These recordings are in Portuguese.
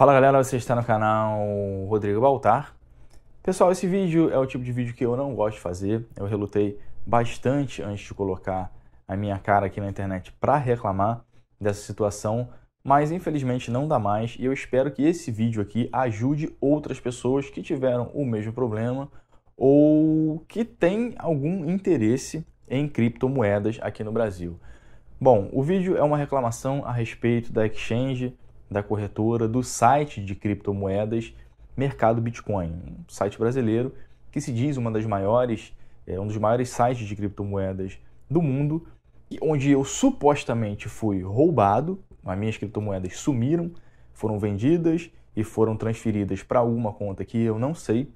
Fala galera, você está no canal Rodrigo Baltar. Pessoal, esse vídeo é o tipo de vídeo que eu não gosto de fazer. Eu relutei bastante antes de colocar a minha cara aqui na internet para reclamar dessa situação, mas infelizmente não dá mais e eu espero que esse vídeo aqui ajude outras pessoas que tiveram o mesmo problema ou que têm algum interesse em criptomoedas aqui no Brasil. Bom, o vídeo é uma reclamação a respeito da exchange da corretora, do site de criptomoedas Mercado Bitcoin, um site brasileiro que se diz uma das maiores, é, um dos maiores sites de criptomoedas do mundo, onde eu supostamente fui roubado, as minhas criptomoedas sumiram, foram vendidas e foram transferidas para alguma conta que eu não sei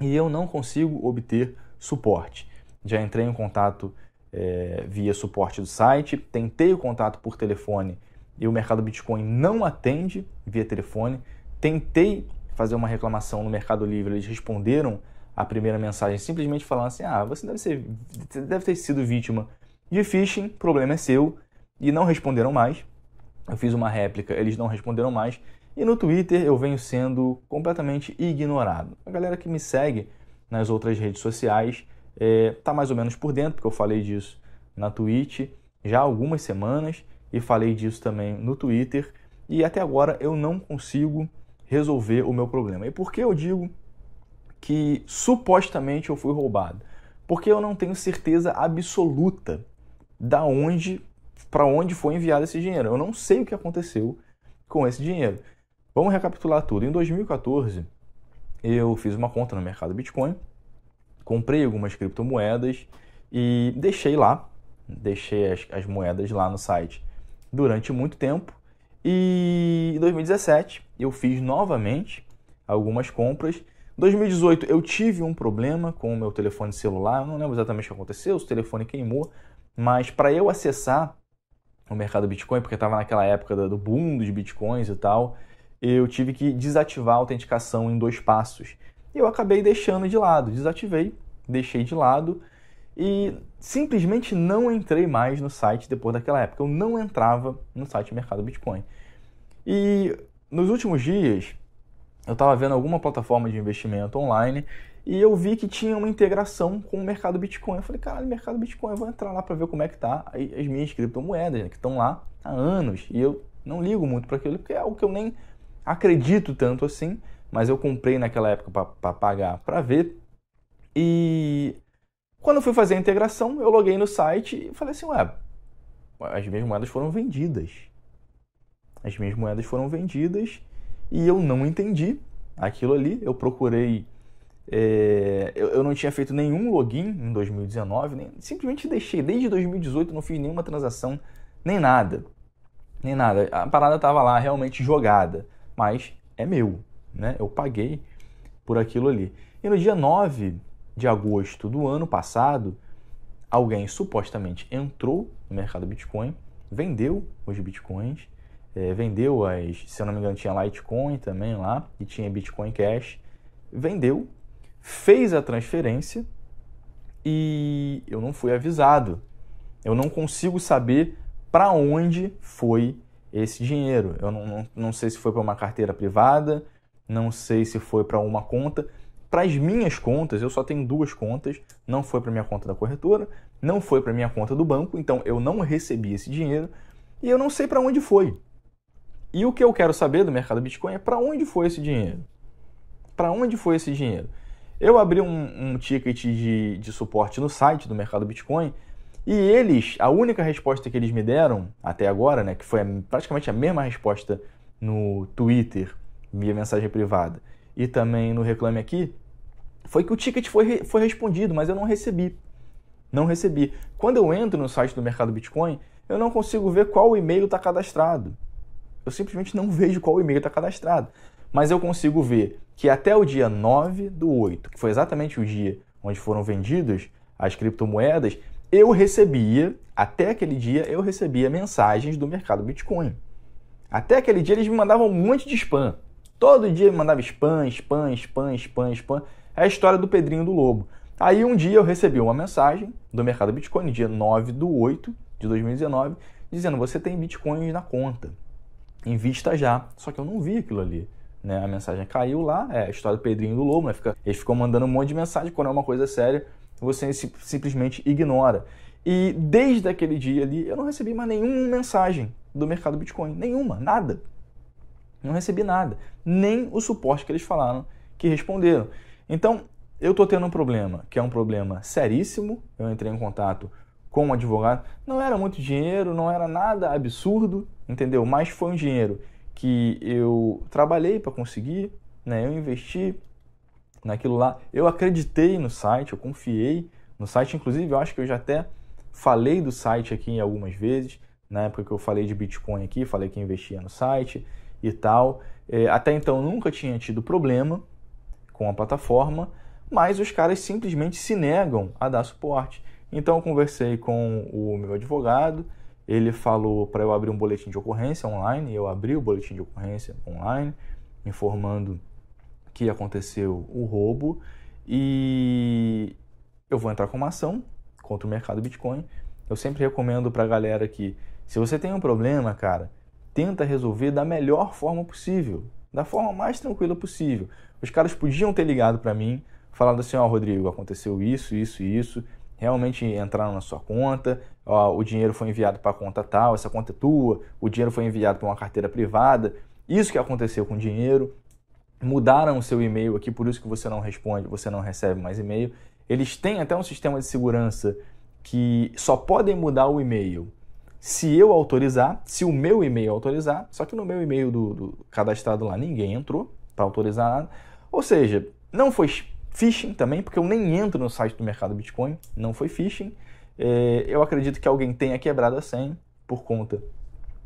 e eu não consigo obter suporte. Já entrei em contato é, via suporte do site, tentei o contato por telefone e o mercado Bitcoin não atende via telefone. Tentei fazer uma reclamação no Mercado Livre, eles responderam a primeira mensagem simplesmente falando assim: "Ah, você deve ser deve ter sido vítima de phishing, problema é seu" e não responderam mais. Eu fiz uma réplica, eles não responderam mais. E no Twitter eu venho sendo completamente ignorado. A galera que me segue nas outras redes sociais está eh, é, mais ou menos por dentro, porque eu falei disso na Twitch já há algumas semanas e falei disso também no Twitter. E até agora eu não consigo resolver o meu problema. E por que eu digo que supostamente eu fui roubado? Porque eu não tenho certeza absoluta da onde para onde foi enviado esse dinheiro. Eu não sei o que aconteceu com esse dinheiro. Vamos recapitular tudo. Em 2014, eu fiz uma conta no mercado Bitcoin, comprei algumas criptomoedas e deixei lá, deixei as, as moedas lá no site durante muito tempo. E em 2017 eu fiz novamente algumas compras. Em 2018 eu tive um problema com o meu telefone celular, eu não lembro exatamente o que aconteceu, se o telefone queimou, mas para eu acessar o mercado Bitcoin, porque estava naquela época do boom dos Bitcoins e tal, eu tive que desativar a autenticação em dois passos. E eu acabei deixando de lado, desativei, deixei de lado e simplesmente não entrei mais no site depois daquela época. Eu não entrava no site Mercado Bitcoin. E nos últimos dias, eu estava vendo alguma plataforma de investimento online e eu vi que tinha uma integração com o mercado Bitcoin. Eu falei, caralho, mercado Bitcoin, eu vou entrar lá para ver como é que tá as minhas criptomoedas, né, que estão lá há anos. E eu não ligo muito para aquilo, porque é algo que eu nem acredito tanto assim, mas eu comprei naquela época para pagar para ver. E quando eu fui fazer a integração, eu loguei no site e falei assim, ué, as minhas moedas foram vendidas. As minhas moedas foram vendidas e eu não entendi aquilo ali. Eu procurei. É, eu, eu, não tinha feito nenhum login em 2019, nem, simplesmente deixei. Desde 2018 não fiz nenhuma transação, nem nada. Nem nada. A parada estava lá realmente jogada, mas é meu. Né? Eu paguei por aquilo ali. E no dia 9 de agosto do ano passado, alguém supostamente entrou no mercado Bitcoin, vendeu os Bitcoins, é, vendeu as, se eu não me engano, tinha Litecoin também lá, e tinha Bitcoin Cash, vendeu, fez a transferência e eu não fui avisado. Eu não consigo saber para onde foi esse dinheiro. Eu não, não, não sei se foi para uma carteira privada, não sei se foi para uma conta para as minhas contas, eu só tenho duas contas, não foi para minha conta da corretora, não foi para minha conta do banco, então eu não recebi esse dinheiro e eu não sei para onde foi. E o que eu quero saber do mercado Bitcoin é para onde foi esse dinheiro? Para onde foi esse dinheiro? Eu abri um, um ticket de, de suporte no site do mercado Bitcoin e eles, a única resposta que eles me deram até agora, né, que foi praticamente a mesma resposta no Twitter via mensagem privada e também no Reclame Aqui, foi que o ticket foi, foi respondido, mas eu não recebi. Não recebi. Quando eu entro no site do mercado Bitcoin, eu não consigo ver qual e-mail está cadastrado. Eu simplesmente não vejo qual e-mail está cadastrado. Mas eu consigo ver que até o dia 9 do 8, que foi exatamente o dia onde foram vendidas as criptomoedas, eu recebia, até aquele dia, eu recebia mensagens do mercado Bitcoin. Até aquele dia eles me mandavam um monte de spam. Todo dia me mandava spam, spam, spam, spam, spam é a história do Pedrinho do Lobo. Aí um dia eu recebi uma mensagem do mercado Bitcoin, dia 9 do 8 de 2019, dizendo: Você tem Bitcoins na conta, invista já. Só que eu não vi aquilo ali. Né? A mensagem caiu lá, é a história do Pedrinho do Lobo, né? Fica, ele ficou mandando um monte de mensagem, quando é uma coisa séria, você simplesmente ignora. E desde aquele dia ali, eu não recebi mais nenhuma mensagem do mercado Bitcoin. Nenhuma, nada. Não recebi nada. Nem o suporte que eles falaram que responderam. Então, eu estou tendo um problema, que é um problema seríssimo. Eu entrei em contato com um advogado. Não era muito dinheiro, não era nada absurdo, entendeu? Mas foi um dinheiro que eu trabalhei para conseguir, né? Eu investi naquilo lá. Eu acreditei no site, eu confiei no site. Inclusive, eu acho que eu já até falei do site aqui algumas vezes. Na época que eu falei de Bitcoin aqui, falei que investia no site e tal. É, até então nunca tinha tido problema, com a plataforma, mas os caras simplesmente se negam a dar suporte. Então eu conversei com o meu advogado, ele falou para eu abrir um boletim de ocorrência online, eu abri o boletim de ocorrência online, informando que aconteceu o roubo e eu vou entrar com uma ação contra o mercado Bitcoin. Eu sempre recomendo para a galera que se você tem um problema, cara, tenta resolver da melhor forma possível da forma mais tranquila possível. Os caras podiam ter ligado para mim, falando assim: Ó, oh, Rodrigo, aconteceu isso, isso e isso, realmente entraram na sua conta, ó, o dinheiro foi enviado para a conta tal, essa conta é tua, o dinheiro foi enviado para uma carteira privada, isso que aconteceu com o dinheiro, mudaram o seu e-mail aqui, por isso que você não responde, você não recebe mais e-mail. Eles têm até um sistema de segurança que só podem mudar o e-mail se eu autorizar, se o meu e-mail autorizar, só que no meu e-mail do, do cadastrado lá ninguém entrou para autorizar nada. Ou seja, não foi phishing também, porque eu nem entro no site do mercado Bitcoin, não foi phishing. É, eu acredito que alguém tenha quebrado a senha por conta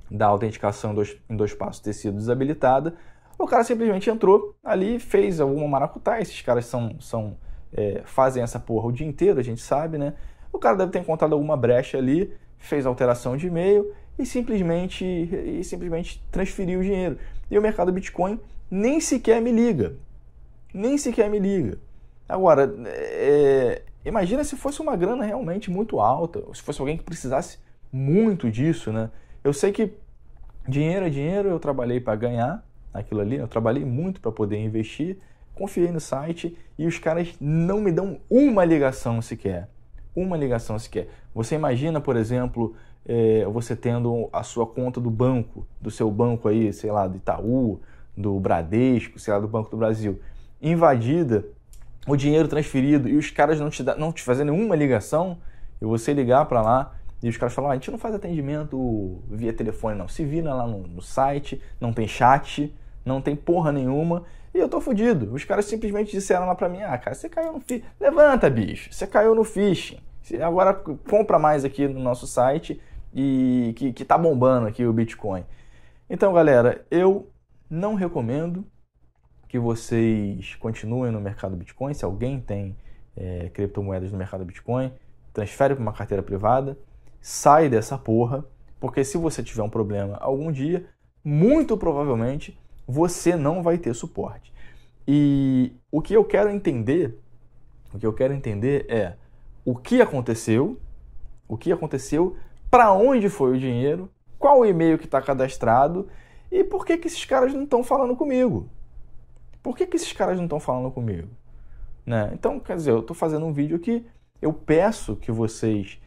da autenticação em dois passos ter sido desabilitada. O cara simplesmente entrou ali, fez alguma maracutá. Esses caras são, são é, fazem essa porra o dia inteiro, a gente sabe, né? O cara deve ter encontrado alguma brecha ali fez alteração de e-mail e simplesmente, e simplesmente transferiu o dinheiro. E o mercado Bitcoin nem sequer me liga. Nem sequer me liga. Agora, é, imagina se fosse uma grana realmente muito alta, ou se fosse alguém que precisasse muito disso, né? Eu sei que dinheiro é dinheiro, eu trabalhei para ganhar aquilo ali, eu trabalhei muito para poder investir, confiei no site e os caras não me dão uma ligação sequer uma ligação sequer. Você imagina, por exemplo, é, você tendo a sua conta do banco, do seu banco aí, sei lá, do Itaú, do Bradesco, sei lá, do Banco do Brasil, invadida, o dinheiro transferido e os caras não te, dá, não te fazer nenhuma ligação, e você ligar para lá e os caras falam: ah, a gente não faz atendimento via telefone, não. Se vira lá no, no site, não tem chat não tem porra nenhuma. E eu tô fudido. Os caras simplesmente disseram lá pra mim: ah, cara, você caiu no phishing. Levanta, bicho. Você caiu no phishing. Agora compra mais aqui no nosso site e que, que tá bombando aqui o Bitcoin. Então, galera, eu não recomendo que vocês continuem no mercado Bitcoin. Se alguém tem é, criptomoedas no mercado Bitcoin, transfere para uma carteira privada, sai dessa porra, porque se você tiver um problema algum dia, muito provavelmente você não vai ter suporte. E o que eu quero entender, o que eu quero entender é o que aconteceu, o que aconteceu, para onde foi o dinheiro, qual o e-mail que está cadastrado e por que, que esses caras não estão falando comigo. Por que, que esses caras não estão falando comigo? Né? Então, quer dizer, eu estou fazendo um vídeo aqui, eu peço que vocês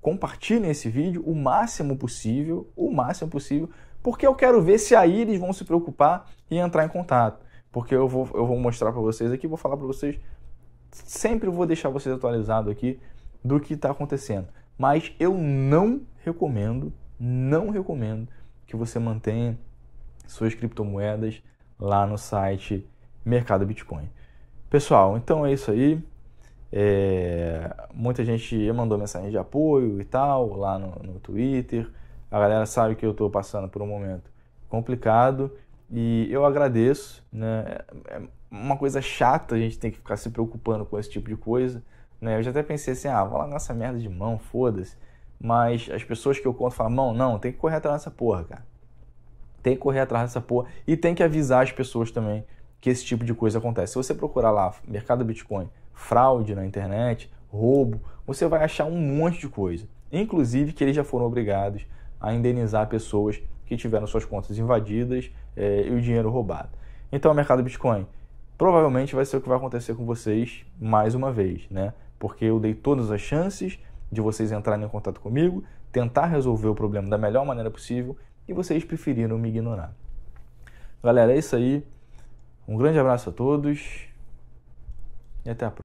compartilhem esse vídeo o máximo possível, o máximo possível, porque eu quero ver se aí eles vão se preocupar e entrar em contato. Porque eu vou, eu vou mostrar para vocês aqui, vou falar para vocês, sempre vou deixar vocês atualizados aqui do que está acontecendo. Mas eu não recomendo, não recomendo que você mantenha suas criptomoedas lá no site Mercado Bitcoin. Pessoal, então é isso aí. É, muita gente mandou mensagem de apoio e tal lá no, no Twitter. A galera sabe que eu estou passando por um momento complicado e eu agradeço, né? É, é uma coisa chata a gente tem que ficar se preocupando com esse tipo de coisa, né? Eu já até pensei assim, ah, vou lá nossa merda de mão, foda-se. Mas as pessoas que eu conto falam, mão, não, tem que correr atrás dessa porra, cara. Tem que correr atrás dessa porra e tem que avisar as pessoas também que esse tipo de coisa acontece. Se você procurar lá, mercado Bitcoin, fraude na internet, roubo, você vai achar um monte de coisa. Inclusive que eles já foram obrigados a indenizar pessoas que tiveram suas contas invadidas é, e o dinheiro roubado. Então, o mercado Bitcoin provavelmente vai ser o que vai acontecer com vocês mais uma vez, né? Porque eu dei todas as chances de vocês entrarem em contato comigo, tentar resolver o problema da melhor maneira possível e vocês preferiram me ignorar. Galera, é isso aí. Um grande abraço a todos e até a próxima.